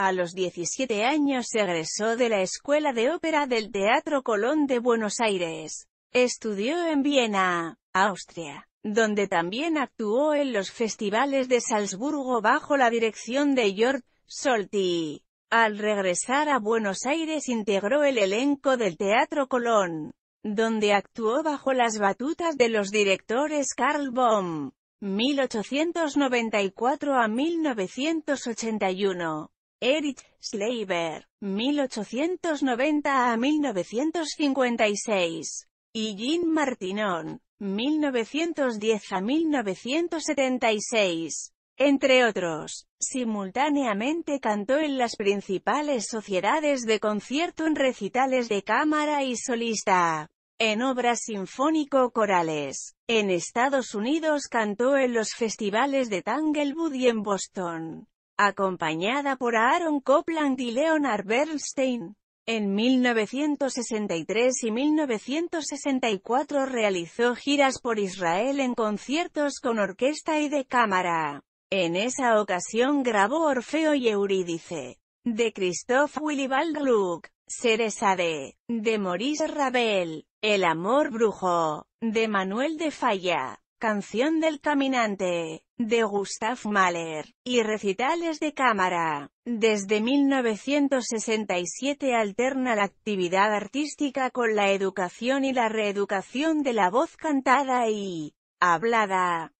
A los 17 años se egresó de la Escuela de Ópera del Teatro Colón de Buenos Aires. Estudió en Viena, Austria, donde también actuó en los festivales de Salzburgo bajo la dirección de Jörg Solti. Al regresar a Buenos Aires integró el elenco del Teatro Colón, donde actuó bajo las batutas de los directores Karl Bohm, 1894 a 1981. Erich Schleiber, 1890 a 1956, y Jean Martinon, 1910 a 1976. Entre otros, simultáneamente cantó en las principales sociedades de concierto en recitales de cámara y solista, en obras sinfónico-corales. En Estados Unidos cantó en los festivales de Tanglewood y en Boston acompañada por Aaron Copland y Leonard Bernstein. En 1963 y 1964 realizó giras por Israel en conciertos con orquesta y de cámara. En esa ocasión grabó Orfeo y Eurídice, de Christoph Willibald Gluck, Ceresade, de Maurice Rabel, El amor brujo, de Manuel de Falla, Canción del Caminante, de Gustav Mahler, y recitales de cámara. Desde 1967 alterna la actividad artística con la educación y la reeducación de la voz cantada y hablada.